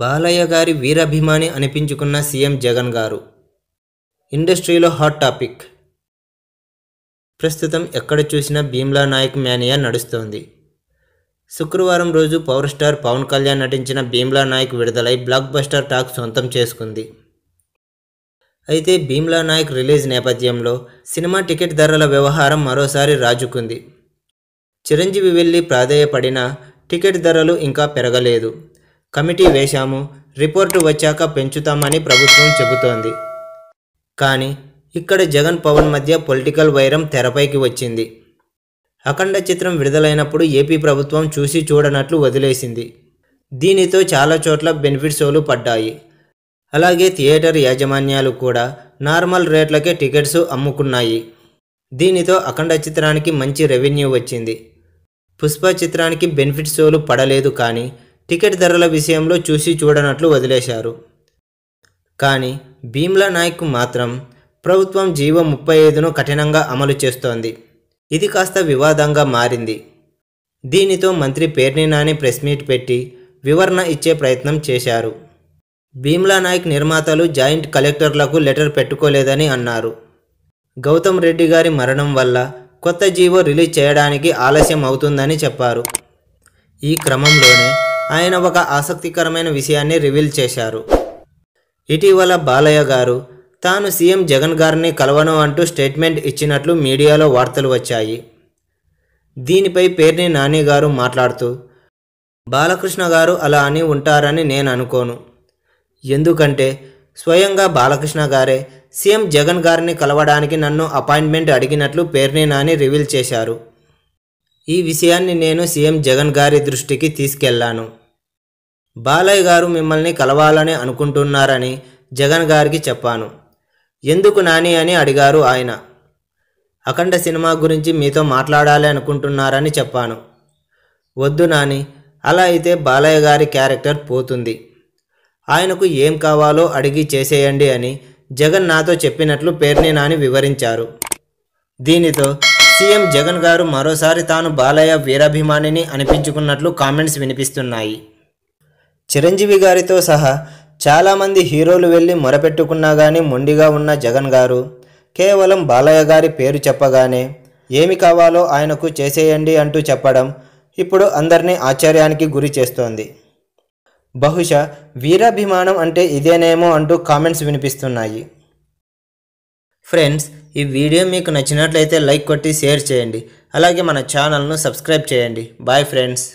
బాలయ్య గారి వీరాభిమాని అనిపించుకున్న సీఎం జగన్ గారు ఇండస్ట్రీలో హాట్ టాపిక్ ప్రస్తుతం ఎక్కడ చూసినా భీమ్లా నాయక్ మేనియా నడుస్తోంది శుక్రవారం రోజు పవర్ స్టార్ పవన్ కళ్యాణ్ నటించిన భీమ్లా నాయక్ విడుదలై బ్లాక్ బస్టర్ టాక్ సొంతం చేసుకుంది అయితే భీమ్లా నాయక్ రిలీజ్ నేపథ్యంలో సినిమా టికెట్ ధరల వ్యవహారం మరోసారి రాజుకుంది చిరంజీవి వెళ్ళి ప్రాధేయపడిన టికెట్ ధరలు ఇంకా పెరగలేదు కమిటీ వేశాము రిపోర్టు వచ్చాక పెంచుతామని ప్రభుత్వం చెబుతోంది కానీ ఇక్కడ జగన్ పవన్ మధ్య పొలిటికల్ వైరం తెరపైకి వచ్చింది అఖండ చిత్రం విడుదలైనప్పుడు ఏపీ ప్రభుత్వం చూసి చూడనట్లు వదిలేసింది దీనితో చాలా చోట్ల బెనిఫిట్ షోలు పడ్డాయి అలాగే థియేటర్ యాజమాన్యాలు కూడా నార్మల్ రేట్లకే టికెట్స్ అమ్ముకున్నాయి దీనితో అఖండ చిత్రానికి మంచి రెవెన్యూ వచ్చింది పుష్ప చిత్రానికి బెనిఫిట్ షోలు పడలేదు కానీ టికెట్ ధరల విషయంలో చూసి చూడనట్లు వదిలేశారు కానీ భీమ్లా నాయక్ మాత్రం ప్రభుత్వం జీవో ముప్పై ఐదును కఠినంగా అమలు చేస్తోంది ఇది కాస్త వివాదంగా మారింది దీనితో మంత్రి పేర్ని నాని ప్రెస్ మీట్ పెట్టి వివరణ ఇచ్చే ప్రయత్నం చేశారు భీమ్లా నాయక్ నిర్మాతలు జాయింట్ కలెక్టర్లకు లెటర్ పెట్టుకోలేదని అన్నారు గౌతమ్ రెడ్డి గారి మరణం వల్ల కొత్త జీవో రిలీజ్ చేయడానికి ఆలస్యం అవుతుందని చెప్పారు ఈ క్రమంలోనే ఆయన ఒక ఆసక్తికరమైన విషయాన్ని రివీల్ చేశారు ఇటీవల బాలయ్య గారు తాను సీఎం జగన్ గారిని కలవను అంటూ స్టేట్మెంట్ ఇచ్చినట్లు మీడియాలో వార్తలు వచ్చాయి దీనిపై పేర్ని నాని గారు మాట్లాడుతూ బాలకృష్ణ గారు అలా అని ఉంటారని నేను అనుకోను ఎందుకంటే స్వయంగా బాలకృష్ణ గారే సీఎం జగన్ గారిని కలవడానికి నన్ను అపాయింట్మెంట్ అడిగినట్లు పేర్ని నాని రివీల్ చేశారు ఈ విషయాన్ని నేను సీఎం జగన్ గారి దృష్టికి తీసుకెళ్లాను బాలయ్య గారు మిమ్మల్ని కలవాలని అనుకుంటున్నారని జగన్ గారికి చెప్పాను ఎందుకు నాని అని అడిగారు ఆయన అఖండ సినిమా గురించి మీతో మాట్లాడాలి అనుకుంటున్నారని చెప్పాను వద్దు నాని అలా అయితే బాలయ్య గారి క్యారెక్టర్ పోతుంది ఆయనకు ఏం కావాలో అడిగి చేసేయండి అని జగన్ నాతో చెప్పినట్లు పేర్ని నాని వివరించారు దీనితో సీఎం జగన్ గారు మరోసారి తాను బాలయ్య వీరాభిమానిని అనిపించుకున్నట్లు కామెంట్స్ వినిపిస్తున్నాయి చిరంజీవి గారితో సహా చాలామంది హీరోలు వెళ్ళి మొరపెట్టుకున్నా కానీ మొండిగా ఉన్న జగన్ గారు కేవలం బాలయ్య గారి పేరు చెప్పగానే ఏమి కావాలో ఆయనకు చేసేయండి అంటూ చెప్పడం ఇప్పుడు అందరినీ ఆశ్చర్యానికి గురి చేస్తోంది బహుశా వీరాభిమానం అంటే ఇదేనేమో అంటూ కామెంట్స్ వినిపిస్తున్నాయి ఫ్రెండ్స్ ఈ వీడియో మీకు నచ్చినట్లయితే లైక్ కొట్టి షేర్ చేయండి అలాగే మన ఛానల్ను సబ్స్క్రైబ్ చేయండి బాయ్ ఫ్రెండ్స్